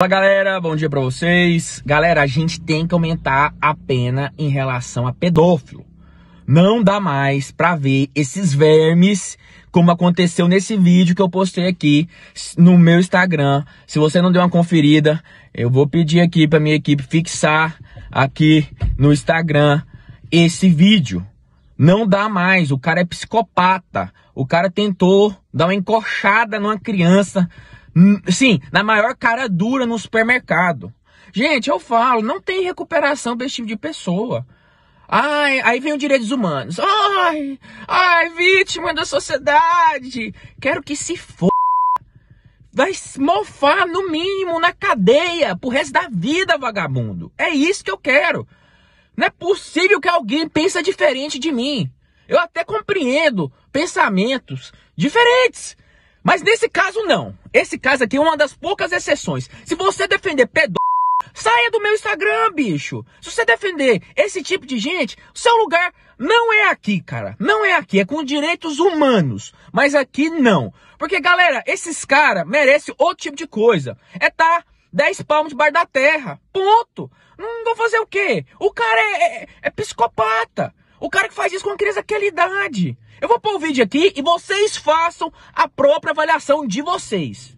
Fala galera, bom dia para vocês. Galera, a gente tem que aumentar a pena em relação a pedófilo. Não dá mais para ver esses vermes como aconteceu nesse vídeo que eu postei aqui no meu Instagram. Se você não deu uma conferida, eu vou pedir aqui para minha equipe fixar aqui no Instagram esse vídeo. Não dá mais, o cara é psicopata. O cara tentou dar uma encoxada numa criança Hum, sim, na maior cara dura no supermercado. Gente, eu falo, não tem recuperação desse tipo de pessoa. Ai, aí vem os direitos humanos. Ai, ai, vítima da sociedade. Quero que se for. Vai mofar no mínimo na cadeia pro resto da vida, vagabundo. É isso que eu quero. Não é possível que alguém pense diferente de mim. Eu até compreendo pensamentos diferentes. Mas nesse caso, não. Esse caso aqui é uma das poucas exceções. Se você defender pedó, saia do meu Instagram, bicho. Se você defender esse tipo de gente, seu lugar não é aqui, cara. Não é aqui. É com direitos humanos. Mas aqui não. Porque, galera, esses caras merecem outro tipo de coisa. É tá 10 palmos debaixo da terra. Ponto. Não vou fazer o quê? O cara é, é, é psicopata criança daquela é idade. Eu vou pôr o vídeo aqui e vocês façam a própria avaliação de vocês.